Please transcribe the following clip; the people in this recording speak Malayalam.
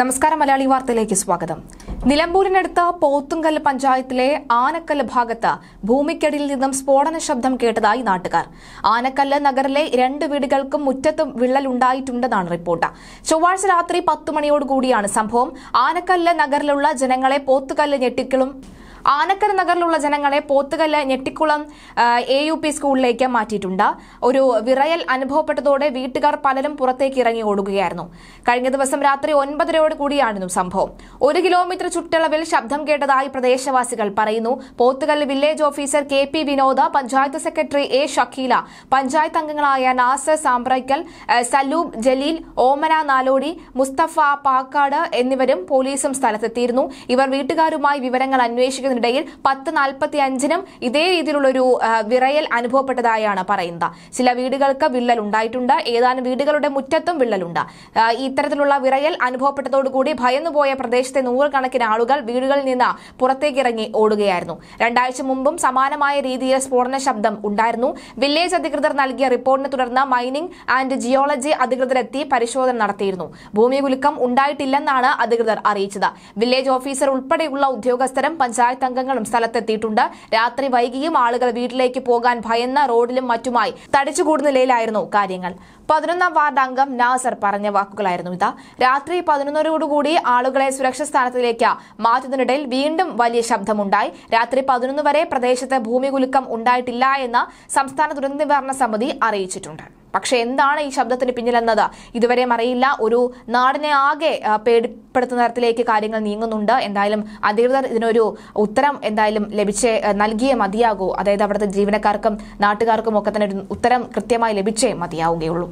നമസ്കാരം മലയാളി വാർത്തയിലേക്ക് സ്വാഗതം നിലമ്പൂരിനടുത്ത പോത്തുങ്കൽ പഞ്ചായത്തിലെ ആനക്കല്ല് ഭാഗത്ത് ഭൂമിക്കടിയിൽ നിന്നും സ്ഫോടന ശബ്ദം കേട്ടതായി നാട്ടുകാർ ആനക്കല്ല് നഗറിലെ രണ്ട് വീടുകൾക്കും മുറ്റത്തും വിള്ളലുണ്ടായിട്ടുണ്ടെന്നാണ് റിപ്പോർട്ട് ചൊവ്വാഴ്ച രാത്രി പത്തുമണിയോടുകൂടിയാണ് സംഭവം ആനക്കല്ല് നഗറിലുള്ള ജനങ്ങളെ പോത്തുകല്ല് ഞെട്ടിക്കലും ആനക്കര നഗറിലുള്ള ജനങ്ങളെ Pothukallu Nettikulam A U P സ്കൂളിലേക്ക് മാറ്റിയിട്ടുണ്ട് ഒരു വിറയൽ അനുഭവപ്പെട്ടതോടെ വീട്ടുകാർ പലരും പുറത്തേക്ക് ഇറങ്ങി ഓടുകയായിരുന്നു കഴിഞ്ഞ ദിവസം രാത്രി ഒൻപതരയോട് കൂടിയായിരുന്നു സംഭവം ഒരു കിലോമീറ്റർ ചുറ്റളവിൽ ശബ്ദം കേട്ടതായി പ്രദേശവാസികൾ പറയുന്നു Pothukallu village officer K P Vinod panchayat secretary A Shakeela panchayat അംഗങ്ങളായ നാസർ സാംബ്രൈക്കൽ സലൂബ് ജലീൽ ഓമന നാലോടി മുസ്തഫ പാക്കാട് എന്നിവരും പോലീസും സ്ഥലത്തെത്തിയിരുന്നു ഇവർ വീട്ടുകാരുമായി വിവരങ്ങൾ അന്വേഷിക്കുന്നു ഇടയിൽ പത്ത് നാൽപ്പത്തി അഞ്ചിനും ഇതേ രീതിയിലുള്ളൊരു വിറയൽ അനുഭവപ്പെട്ടതായാണ് പറയുന്നത് ചില വീടുകൾക്ക് വിള്ളൽ ഉണ്ടായിട്ടുണ്ട് ഏതാനും വീടുകളുടെ മുറ്റത്തും വിള്ളലുണ്ട് ഇത്തരത്തിലുള്ള വിറയൽ അനുഭവപ്പെട്ടതോടുകൂടി ഭയന്നുപോയ പ്രദേശത്തെ നൂറുകണക്കിന് ആളുകൾ വീടുകളിൽ നിന്ന് പുറത്തേക്ക് ഇറങ്ങി ഓടുകയായിരുന്നു രണ്ടാഴ്ച മുമ്പും സമാനമായ രീതിയിൽ സ്ഫോടന ശബ്ദം ഉണ്ടായിരുന്നു വില്ലേജ് അധികൃതർ നൽകിയ റിപ്പോർട്ടിനെ തുടർന്ന് മൈനിംഗ് ആൻഡ് ജിയോളജി അധികൃതരെത്തി പരിശോധന നടത്തിയിരുന്നു ഭൂമികുലുക്കം ഉണ്ടായിട്ടില്ലെന്നാണ് അധികൃതർ അറിയിച്ചത് വില്ലേജ് ഓഫീസർ ഉൾപ്പെടെയുള്ള ഉദ്യോഗസ്ഥരും പഞ്ചായത്ത് പഞ്ചായത്ത് അംഗങ്ങളും സ്ഥലത്തെത്തിയിട്ടുണ്ട് രാത്രി വൈകിയും ആളുകൾ വീട്ടിലേക്ക് പോകാൻ ഭയന്ന റോഡിലും മറ്റുമായി തടിച്ചുകൂടുന്ന നിലയിലായിരുന്നു കാര്യങ്ങൾ പതിനൊന്നാം വാർഡ് അംഗം നാസർ പറഞ്ഞ വാക്കുകളായിരുന്നു ഇത് രാത്രി പതിനൊന്നോടുകൂടി ആളുകളെ സുരക്ഷിത സ്ഥാനത്തിലേക്ക് മാറ്റുന്നതിനിടയിൽ വീണ്ടും വലിയ ശബ്ദമുണ്ടായി രാത്രി പതിനൊന്ന് വരെ പ്രദേശത്ത് ഭൂമി ഉണ്ടായിട്ടില്ല എന്ന് സംസ്ഥാന ദുരന്ത നിവാരണ സമിതി അറിയിച്ചിട്ടുണ്ട് പക്ഷെ എന്താണ് ഈ ശബ്ദത്തിന് പിന്നിലെന്നത് ഇതുവരെ അറിയില്ല ഒരു നാടിനെ ആകെ പേടിപ്പെടുത്തുന്ന തരത്തിലേക്ക് കാര്യങ്ങൾ നീങ്ങുന്നുണ്ട് എന്തായാലും അധികൃതർ ഇതിനൊരു ഉത്തരം എന്തായാലും ലഭിച്ചേ നൽകിയേ മതിയാകൂ അതായത് അവിടുത്തെ ജീവനക്കാർക്കും നാട്ടുകാർക്കും ഒക്കെ തന്നെ ഒരു ഉത്തരം കൃത്യമായി ലഭിച്ചേ മതിയാവുകയുള്ളൂ